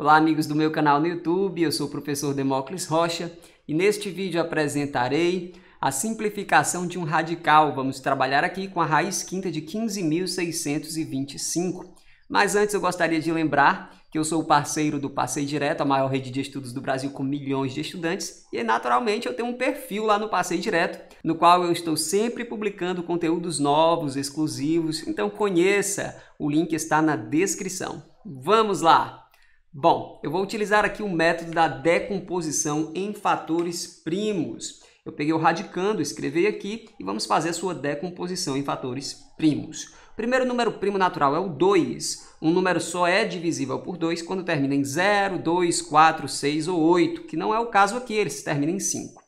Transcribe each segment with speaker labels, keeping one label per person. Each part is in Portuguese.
Speaker 1: Olá, amigos do meu canal no YouTube, eu sou o professor Demócles Rocha e neste vídeo apresentarei a simplificação de um radical. Vamos trabalhar aqui com a raiz quinta de 15.625. Mas antes eu gostaria de lembrar que eu sou parceiro do Passei Direto, a maior rede de estudos do Brasil com milhões de estudantes, e naturalmente eu tenho um perfil lá no Passei Direto, no qual eu estou sempre publicando conteúdos novos, exclusivos, então conheça, o link está na descrição. Vamos lá! Bom, eu vou utilizar aqui o método da decomposição em fatores primos. Eu peguei o radicando, escrevi aqui e vamos fazer a sua decomposição em fatores primos. O primeiro número primo natural é o 2. Um número só é divisível por 2 quando termina em 0, 2, 4, 6 ou 8, que não é o caso aqui, ele se termina em 5.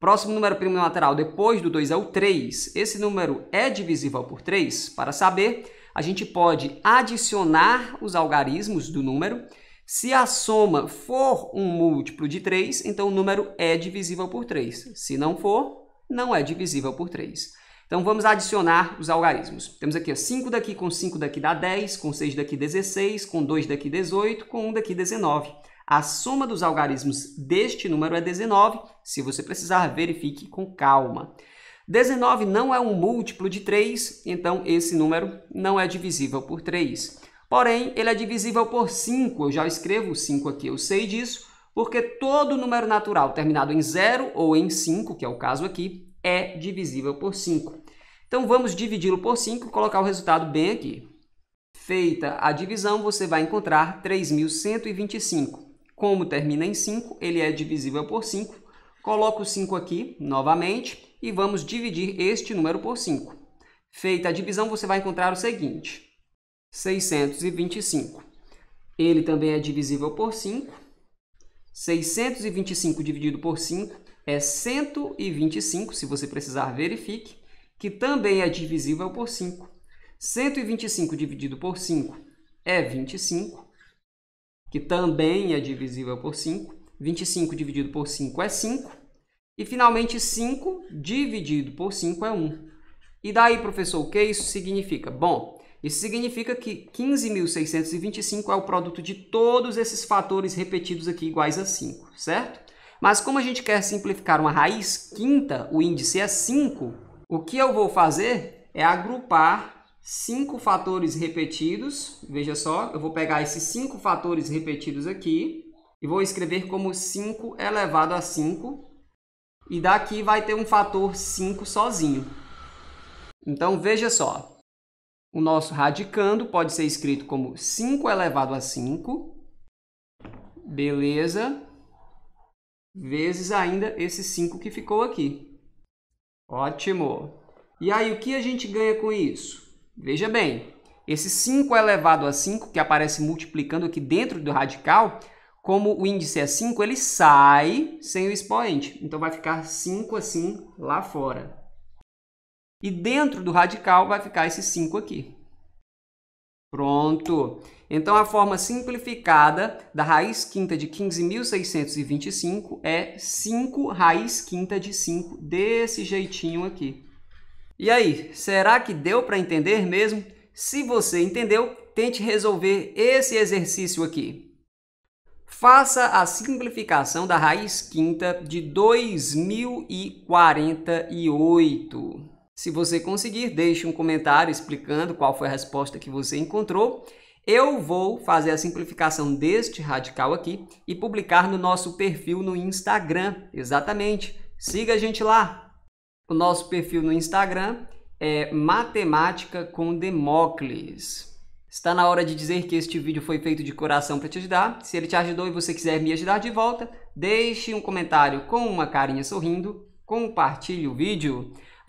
Speaker 1: Próximo número primo natural depois do 2 é o 3. Esse número é divisível por 3? Para saber, a gente pode adicionar os algarismos do número se a soma for um múltiplo de 3, então o número é divisível por 3. Se não for, não é divisível por 3. Então vamos adicionar os algarismos. Temos aqui 5 daqui com 5 daqui dá 10, com 6 daqui 16, com 2 daqui 18, com 1 daqui 19. A soma dos algarismos deste número é 19. Se você precisar, verifique com calma. 19 não é um múltiplo de 3, então esse número não é divisível por 3. Porém, ele é divisível por 5. Eu já escrevo 5 aqui, eu sei disso, porque todo número natural terminado em 0 ou em 5, que é o caso aqui, é divisível por 5. Então, vamos dividi-lo por 5 e colocar o resultado bem aqui. Feita a divisão, você vai encontrar 3.125. Como termina em 5, ele é divisível por 5. Coloco o 5 aqui novamente e vamos dividir este número por 5. Feita a divisão, você vai encontrar o seguinte. 625. Ele também é divisível por 5. 625 dividido por 5 é 125, se você precisar, verifique, que também é divisível por 5. 125 dividido por 5 é 25, que também é divisível por 5. 25 dividido por 5 é 5. E, finalmente, 5 dividido por 5 é 1. E daí, professor, o que isso significa? Bom, isso significa que 15.625 é o produto de todos esses fatores repetidos aqui iguais a 5, certo? Mas como a gente quer simplificar uma raiz quinta, o índice é 5, o que eu vou fazer é agrupar cinco fatores repetidos. Veja só, eu vou pegar esses cinco fatores repetidos aqui e vou escrever como 5 elevado a 5. E daqui vai ter um fator 5 sozinho. Então veja só, o nosso radicando pode ser escrito como 5 elevado a 5, beleza, vezes ainda esse 5 que ficou aqui. Ótimo! E aí, o que a gente ganha com isso? Veja bem, esse 5 elevado a 5, que aparece multiplicando aqui dentro do radical, como o índice é 5, ele sai sem o expoente. Então, vai ficar 5 assim lá fora. E dentro do radical vai ficar esse 5 aqui. Pronto. Então, a forma simplificada da raiz quinta de 15.625 é 5 raiz quinta de 5, desse jeitinho aqui. E aí, será que deu para entender mesmo? Se você entendeu, tente resolver esse exercício aqui. Faça a simplificação da raiz quinta de 2048. Se você conseguir, deixe um comentário explicando qual foi a resposta que você encontrou. Eu vou fazer a simplificação deste radical aqui e publicar no nosso perfil no Instagram. Exatamente. Siga a gente lá. O nosso perfil no Instagram é Matemática com Demócles. Está na hora de dizer que este vídeo foi feito de coração para te ajudar. Se ele te ajudou e você quiser me ajudar de volta, deixe um comentário com uma carinha sorrindo, compartilhe o vídeo.